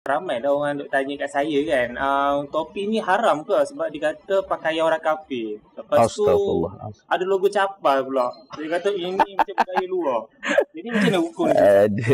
ramai dah orang duk tanya kat saya kan uh, topi ni haram ke sebab dikata pakaian orang kafir lepas tu ada logo capal pula dia kata ini eh, macam budaya luar jadi macam nak hukum ada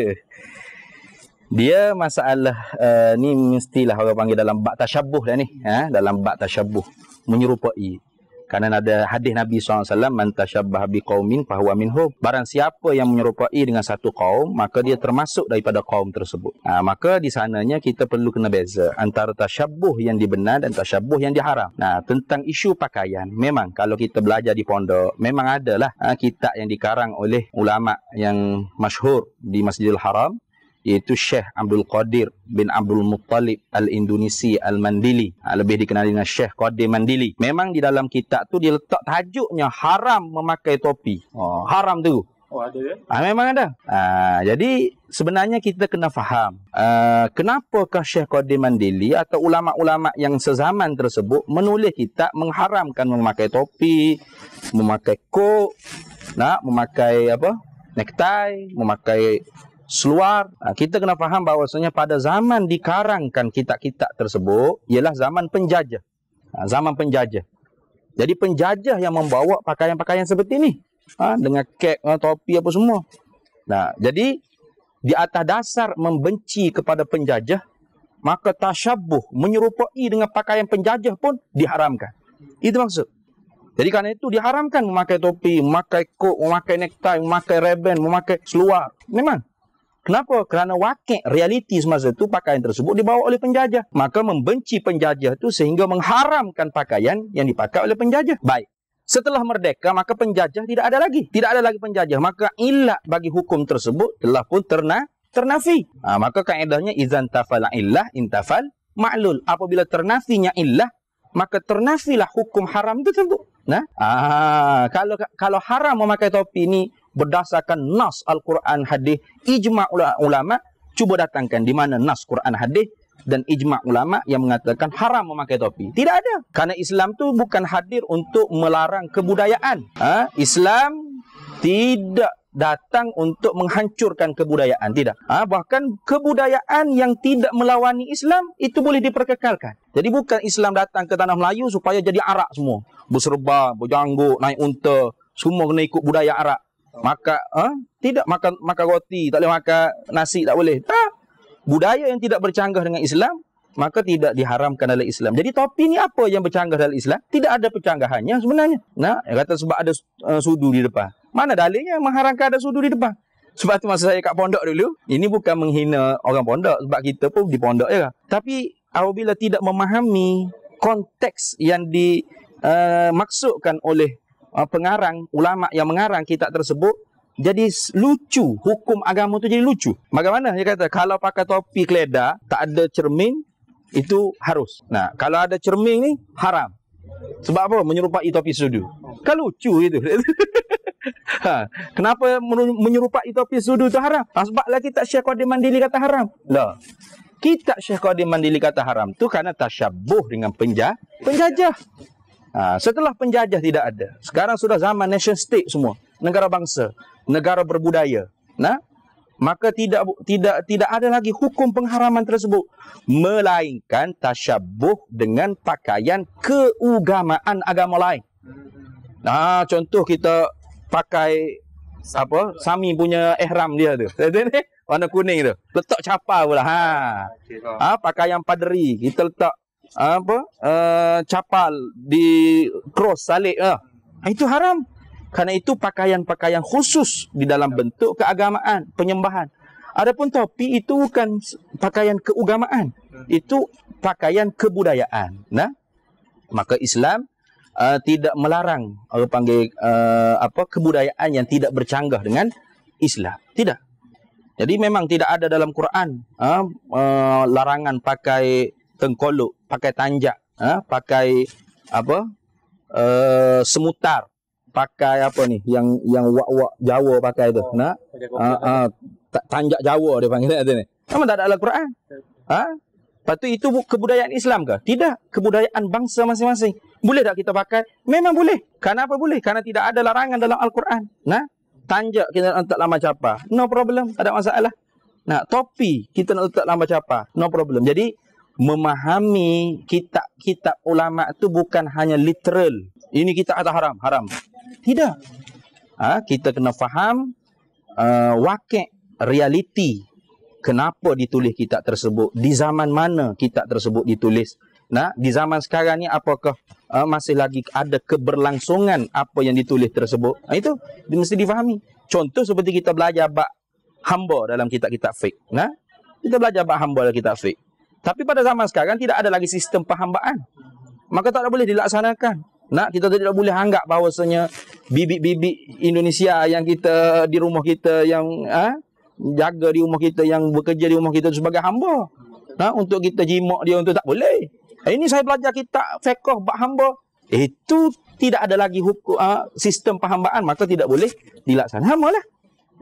dia masalah uh, ni mestilah orang panggil dalam bak tasyabuh lah ni ha? dalam bak tasyabuh menyerupai Karena ada hadis Nabi SAW, Man tashabbah bi qawmin fahuwa minhum. Barang siapa yang menyerupai dengan satu kaum, maka dia termasuk daripada kaum tersebut. Ha, maka di sananya kita perlu kena beza antara tashabbuh yang dibenar dan tashabbuh yang diharam. Nah, tentang isu pakaian, memang kalau kita belajar di pondok, memang adalah ha, kitab yang dikarang oleh ulama yang masyhur di Masjidil Haram Yaitu Syekh Abdul Qadir bin Abdul Muttalib Al-Indonesi Al-Mandili. Ha, lebih dikenali dengan Syekh Qadir Mandili. Memang di dalam kitab tu dia letak tajuknya haram memakai topi. Oh, haram tu. Oh, ada ke? Ya? Ha, memang ada. Ha, jadi sebenarnya kita kena faham uh, kenapakah Syekh Qadir Mandili atau ulama-ulama yang sezaman tersebut menulis kitab mengharamkan memakai topi, memakai kok, nak memakai apa? Necktie, memakai seluar. Ha, kita kena faham bahawasanya pada zaman dikarangkan kitab-kitab tersebut ialah zaman penjajah. Ha, zaman penjajah. Jadi penjajah yang membawa pakaian-pakaian seperti ini. Ha, dengan kek, ha, topi apa semua. Nah, jadi di atas dasar membenci kepada penjajah, maka tasyabuh menyerupai dengan pakaian penjajah pun diharamkan. Itu maksud. Jadi karena itu diharamkan memakai topi, memakai kok, memakai necktie, memakai reben, memakai seluar. Memang. Kenapa? Kerana wakil realiti semasa itu pakaian tersebut dibawa oleh penjajah. Maka membenci penjajah itu sehingga mengharamkan pakaian yang dipakai oleh penjajah. Baik. Setelah merdeka, maka penjajah tidak ada lagi. Tidak ada lagi penjajah. Maka ilah bagi hukum tersebut telah pun terna, ternafi. Ha, maka kaedahnya, izan tafala ilah intafal ma'lul. Apabila ternafinya ilah, maka ternafilah hukum haram itu tentu. Nah, ah, kalau kalau haram memakai topi ini berdasarkan nas Al-Quran hadis ijma' ulama cuba datangkan di mana nas Quran hadis dan ijma' ulama yang mengatakan haram memakai topi tidak ada karena Islam tu bukan hadir untuk melarang kebudayaan ha? Islam tidak datang untuk menghancurkan kebudayaan tidak ha? bahkan kebudayaan yang tidak melawani Islam itu boleh diperkekalkan jadi bukan Islam datang ke tanah Melayu supaya jadi Arab semua berserba berjanggut naik unta semua kena ikut budaya Arab. Maka ha? tidak makan makan roti tak boleh makan nasi tak boleh tak budaya yang tidak bercanggah dengan Islam maka tidak diharamkan oleh Islam. Jadi topi ni apa yang bercanggah dalam Islam? Tidak ada percanggahannya sebenarnya. Nah, yang kata sebab ada uh, sudu di depan. Mana dalilnya mengharamkan ada sudu di depan? Sebab tu masa saya kat pondok dulu, ini bukan menghina orang pondok sebab kita pun di pondok ya. Tapi apabila tidak memahami konteks yang dimaksudkan eh, uh, oleh Ah, pengarang ulama yang mengarang kitab tersebut jadi lucu hukum agama tu jadi lucu bagaimana dia kata kalau pakai topi keledar tak ada cermin itu harus nah kalau ada cermin ni haram sebab apa menyerupai topi sudu kan lucu itu Ha, kenapa menyerupai topi sudu itu haram? Ha, ah, sebab lagi tak Syekh Qadir Mandili kata haram. Lah. Kitab Syekh Qadir Mandili kata haram tu kerana tasyabuh dengan penjah, penjajah. penjajah. Ha, setelah penjajah tidak ada. Sekarang sudah zaman nation state semua. Negara bangsa. Negara berbudaya. Nah, maka tidak tidak tidak ada lagi hukum pengharaman tersebut. Melainkan tashabuh dengan pakaian keugamaan agama lain. Nah, contoh kita pakai apa sami punya ihram dia tu. Tadi warna kuning tu. Letak capa pula. Ha. Ha pakaian paderi kita letak apa uh, capal di cross salib uh. Ah. Ah, itu haram kerana itu pakaian-pakaian khusus di dalam bentuk keagamaan penyembahan adapun topi itu bukan pakaian keugamaan itu pakaian kebudayaan nah maka Islam uh, tidak melarang atau panggil uh, apa kebudayaan yang tidak bercanggah dengan Islam tidak jadi memang tidak ada dalam Quran uh, uh, larangan pakai tengkolok pakai tanjak, ha? pakai apa? Uh, semutar, pakai apa nih? Yang yang wak-wak Jawa pakai itu. Oh, nak? Uh, uh, tanjak Jawa dia panggil ada ni. Kamu tak ada Al-Quran? Ha? Lepas tu itu kebudayaan Islam ke? Tidak. Kebudayaan bangsa masing-masing. Boleh tak kita pakai? Memang boleh. Karena apa boleh? Karena tidak ada larangan dalam Al-Quran. Nah, tanjak kita nak letak lama capa. No problem. Tak ada masalah. Nah, topi kita nak letak lama capa. No problem. Jadi, memahami kitab-kitab ulama itu bukan hanya literal. Ini kita kata haram, haram. Tidak. Ha, kita kena faham uh, wakil realiti kenapa ditulis kitab tersebut, di zaman mana kitab tersebut ditulis. Nah, di zaman sekarang ni apakah uh, masih lagi ada keberlangsungan apa yang ditulis tersebut? Nah, ha, itu mesti difahami. Contoh seperti kita belajar bab hamba dalam kitab-kitab fik. Nah, kita belajar bab hamba dalam kitab fik. Tapi pada zaman sekarang tidak ada lagi sistem perhambaan. Maka tak boleh dilaksanakan. Nak kita tidak boleh anggap bahawasanya bibik-bibik Indonesia yang kita di rumah kita yang ha, jaga di rumah kita yang bekerja di rumah kita sebagai hamba. Nah ha, untuk kita jimak dia untuk tak boleh. Ha, ini saya belajar kita fekoh bak hamba. Itu tidak ada lagi hukum ha, sistem perhambaan maka tidak boleh dilaksanakan. Hamalah.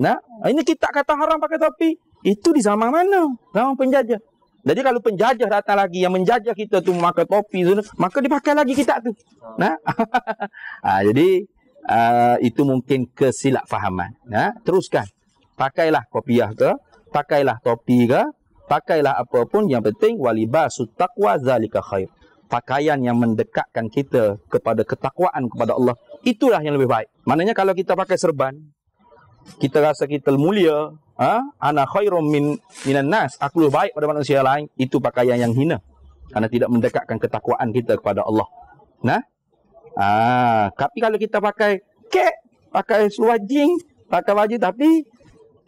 Nah, ha, ini kita kata haram pakai topi. Itu di zaman mana? Zaman penjajah. Jadi kalau penjajah datang lagi yang menjajah kita tu memakai topi tu, maka dipakai lagi kita tu. Ah. Nah. ha, jadi uh, itu mungkin kesilapfahaman. Nah, ha? teruskan. Pakailah kopiah ke, pakailah topi ke, pakailah apa pun yang penting walibasu taqwa zalika khair. Pakaian yang mendekatkan kita kepada ketakwaan kepada Allah, itulah yang lebih baik. Maknanya kalau kita pakai serban, kita rasa kita mulia ha? ana khairum min minan nas aku lebih baik pada manusia lain itu pakaian yang hina kerana tidak mendekatkan ketakwaan kita kepada Allah nah ah tapi kalau kita pakai kek pakai seluar jin pakai baju tapi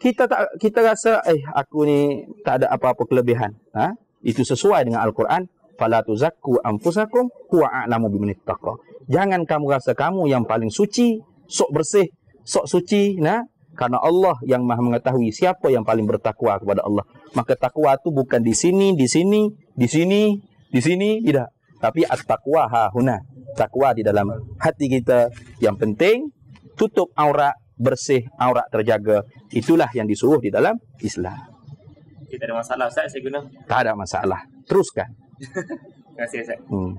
kita tak kita rasa eh aku ni tak ada apa-apa kelebihan ha? itu sesuai dengan al-Quran fala tuzakku anfusakum huwa a'lamu bimani taqwa jangan kamu rasa kamu yang paling suci sok bersih sok suci nah Karena Allah yang maha mengetahui siapa yang paling bertakwa kepada Allah. Maka takwa itu bukan di sini, di sini, di sini, di sini, tidak. Tapi at-taqwa ha-huna. Takwa di dalam hati kita yang penting. Tutup aurat, bersih, aurat terjaga. Itulah yang disuruh di dalam Islam. Tidak ada masalah Ustaz, saya guna. Tak ada masalah. Teruskan. Terima kasih Ustaz. Hmm.